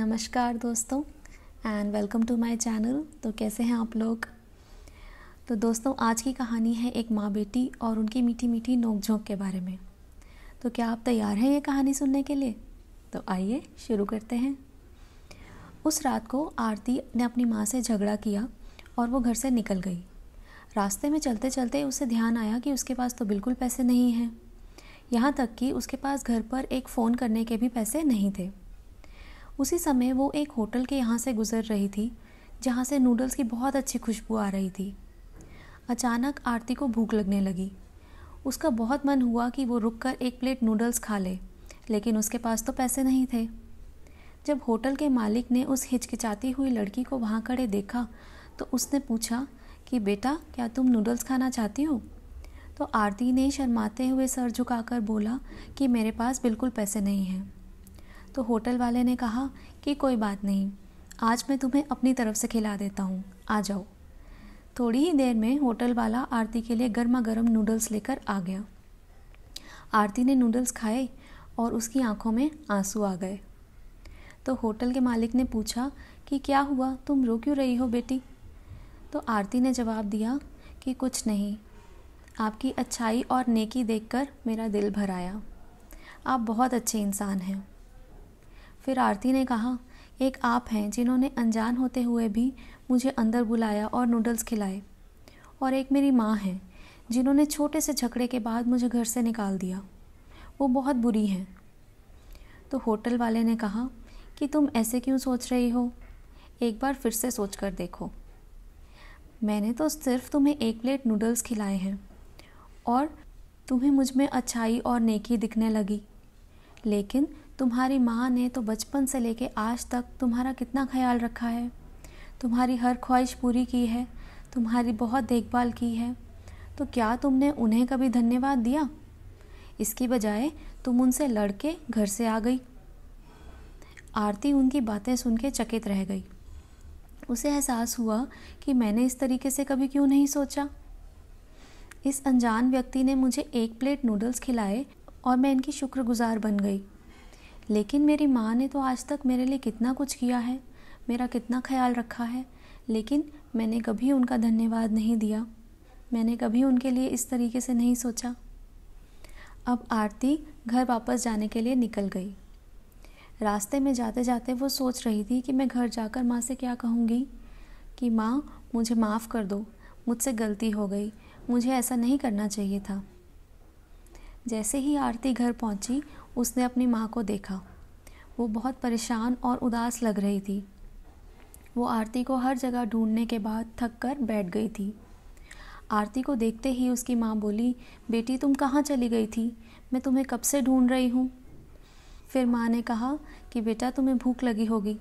नमस्कार दोस्तों and welcome to my channel तो कैसे हैं आप लोग तो दोस्तों आज की कहानी है एक माँ बेटी और उनकी मीठी मीठी नोकझोंक के बारे में तो क्या आप तैयार हैं ये कहानी सुनने के लिए तो आइए शुरू करते हैं उस रात को आरती ने अपनी माँ से झगड़ा किया और वो घर से निकल गई रास्ते में चलते चलते उसे ध्यान आया कि उसके पास तो बिल्कुल पैसे नहीं हैं यहाँ तक कि उसके पास घर पर एक फ़ोन करने के भी पैसे नहीं थे उसी समय वो एक होटल के यहाँ से गुज़र रही थी जहाँ से नूडल्स की बहुत अच्छी खुशबू आ रही थी अचानक आरती को भूख लगने लगी उसका बहुत मन हुआ कि वो रुक कर एक प्लेट नूडल्स खा ले लेकिन उसके पास तो पैसे नहीं थे जब होटल के मालिक ने उस हिचकिचाती हुई लड़की को वहाँ खड़े देखा तो उसने पूछा कि बेटा क्या तुम नूडल्स खाना चाहती हो तो आरती ने शर्माते हुए सर झुकाकर बोला कि मेरे पास बिल्कुल पैसे नहीं हैं तो होटल वाले ने कहा कि कोई बात नहीं आज मैं तुम्हें अपनी तरफ से खिला देता हूँ आ जाओ थोड़ी ही देर में होटल वाला आरती के लिए गर्मा गर्म नूडल्स लेकर आ गया आरती ने नूडल्स खाए और उसकी आंखों में आंसू आ गए तो होटल के मालिक ने पूछा कि क्या हुआ तुम रो क्यों रही हो बेटी तो आरती ने जवाब दिया कि कुछ नहीं आपकी अच्छाई और नेकी देखकर मेरा दिल भर आया आप बहुत अच्छे इंसान हैं फिर आरती ने कहा एक आप हैं जिन्होंने अनजान होते हुए भी मुझे अंदर बुलाया और नूडल्स खिलाए और एक मेरी माँ है जिन्होंने छोटे से झगड़े के बाद मुझे घर से निकाल दिया वो बहुत बुरी हैं तो होटल वाले ने कहा कि तुम ऐसे क्यों सोच रही हो एक बार फिर से सोच कर देखो मैंने तो सिर्फ तुम्हें एक प्लेट नूडल्स खिलाए हैं और तुम्हें मुझ में अच्छाई और नेकी दिखने लगी लेकिन तुम्हारी माँ ने तो बचपन से लेके आज तक तुम्हारा कितना ख्याल रखा है तुम्हारी हर ख्वाहिश पूरी की है तुम्हारी बहुत देखभाल की है तो क्या तुमने उन्हें कभी धन्यवाद दिया इसकी बजाय तुम उनसे लड़के घर से आ गई आरती उनकी बातें सुन के चकित रह गई उसे एहसास हुआ कि मैंने इस तरीके से कभी क्यों नहीं सोचा इस अनजान व्यक्ति ने मुझे एक प्लेट नूडल्स खिलाए और मैं इनकी शुक्रगुजार बन गई लेकिन मेरी माँ ने तो आज तक मेरे लिए कितना कुछ किया है मेरा कितना ख्याल रखा है लेकिन मैंने कभी उनका धन्यवाद नहीं दिया मैंने कभी उनके लिए इस तरीके से नहीं सोचा अब आरती घर वापस जाने के लिए निकल गई रास्ते में जाते जाते वो सोच रही थी कि मैं घर जाकर माँ से क्या कहूँगी कि माँ मुझे माफ़ कर दो मुझसे गलती हो गई मुझे ऐसा नहीं करना चाहिए था जैसे ही आरती घर पहुँची उसने अपनी माँ को देखा वो बहुत परेशान और उदास लग रही थी वो आरती को हर जगह ढूंढने के बाद थक कर बैठ गई थी आरती को देखते ही उसकी माँ बोली बेटी तुम कहाँ चली गई थी मैं तुम्हें कब से ढूंढ रही हूँ फिर माँ ने कहा कि बेटा तुम्हें भूख लगी होगी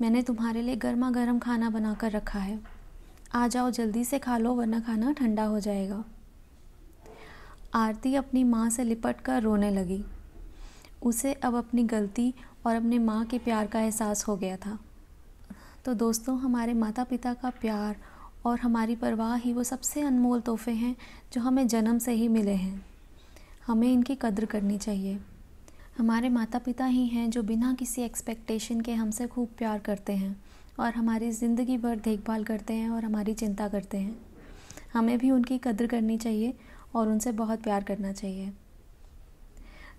मैंने तुम्हारे लिए गर्मा गर्म खाना बना कर रखा है आ जाओ जल्दी से खा लो वरना खाना ठंडा हो जाएगा आरती अपनी माँ से लिपट कर रोने लगी उसे अब अपनी गलती और अपने माँ के प्यार का एहसास हो गया था तो दोस्तों हमारे माता पिता का प्यार और हमारी परवाह ही वो सबसे अनमोल तोहफे हैं जो हमें जन्म से ही मिले हैं हमें इनकी कद्र करनी चाहिए हमारे माता पिता ही हैं जो बिना किसी एक्सपेक्टेशन के हमसे खूब प्यार करते हैं और हमारी ज़िंदगी भर देखभाल करते हैं और हमारी चिंता करते हैं हमें भी उनकी कद्र करनी चाहिए और उनसे बहुत प्यार करना चाहिए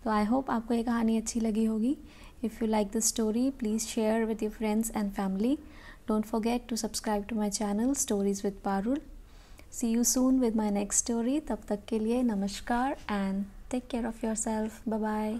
तो आई होप आपको ये कहानी अच्छी लगी होगी if you like the story please share with your friends and family don't forget to subscribe to my channel stories with Parul see you soon with my next story तब तक के लिए नमस्कार and take care of yourself bye